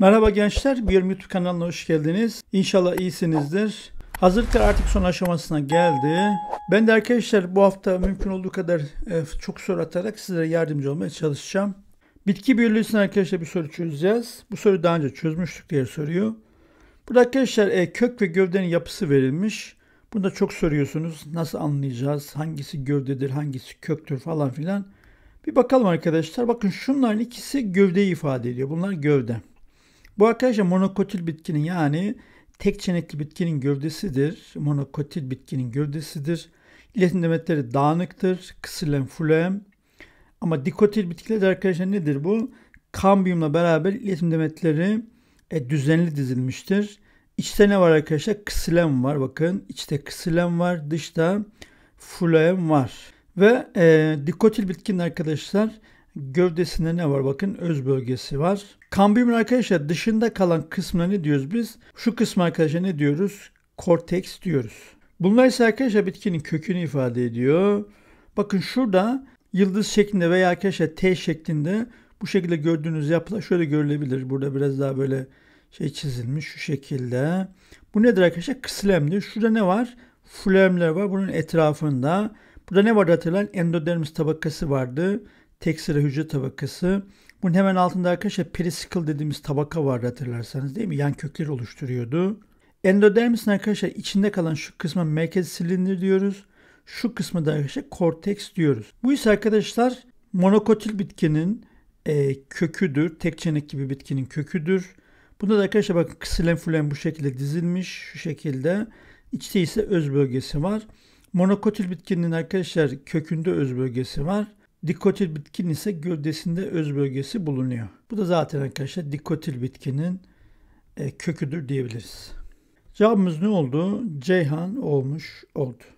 Merhaba gençler, bir YouTube kanalına hoş geldiniz. İnşallah iyisinizdir. Hazırlıklar artık son aşamasına geldi. Ben de arkadaşlar bu hafta mümkün olduğu kadar e, çok soru atarak sizlere yardımcı olmaya çalışacağım. Bitki biyolojisine arkadaşlar bir soru çözeceğiz. Bu soruyu daha önce çözmüştük diye soruyor. Burada arkadaşlar e, kök ve gövdenin yapısı verilmiş. Bunu da çok soruyorsunuz. Nasıl anlayacağız? Hangisi gövdedir, hangisi köktür falan filan. Bir bakalım arkadaşlar. Bakın şunların ikisi gövdeyi ifade ediyor. Bunlar gövde. Bu arkadaşlar monokotil bitkinin yani tek çenekli bitkinin gövdesidir. Monokotil bitkinin gövdesidir. İletim demetleri dağınıktır. Kısırlem, fulem. Ama dikotil bitkiler de arkadaşlar nedir bu? Kambiyumla beraber iletim demetleri e, düzenli dizilmiştir. İçte ne var arkadaşlar? Kısilem var bakın. İçte kısilem var. Dışta fulem var. Ve e, dikotil bitkinin arkadaşlar gövdesinde ne var? Bakın öz bölgesi var. Kambiyomun arkadaşlar dışında kalan kısmına ne diyoruz biz? Şu kısmı arkadaşlar ne diyoruz? Korteks diyoruz. Bunlar ise arkadaşlar bitkinin kökünü ifade ediyor. Bakın şurada yıldız şeklinde veya arkadaşlar T şeklinde bu şekilde gördüğünüz yapılar şöyle görülebilir. Burada biraz daha böyle şey çizilmiş şu şekilde. Bu nedir arkadaşlar? Kıslemdir. Şurada ne var? Flemler var. Bunun etrafında. Burada ne vardı hatırlayın? Endodermis tabakası vardı. Tek sıra hücre tabakası. Bunun hemen altında arkadaşlar periskal dediğimiz tabaka var hatırlarsanız değil mi? Yan kökleri oluşturuyordu. Endodermisin arkadaşlar içinde kalan şu kısma merkez silindir diyoruz. Şu kısmı da arkadaşlar korteks diyoruz. Bu ise arkadaşlar monokotil bitkinin e, köküdür. Tek çenek gibi bitkinin köküdür. Bunda da arkadaşlar bakın kısilenfulen bu şekilde dizilmiş. Şu şekilde. İçte ise öz bölgesi var. Monokotil bitkinin arkadaşlar kökünde öz bölgesi var. Dikotil bitkinin ise gövdesinde öz bölgesi bulunuyor. Bu da zaten arkadaşlar dikotil bitkinin e, köküdür diyebiliriz. Cevabımız ne oldu? Ceyhan olmuş oldu.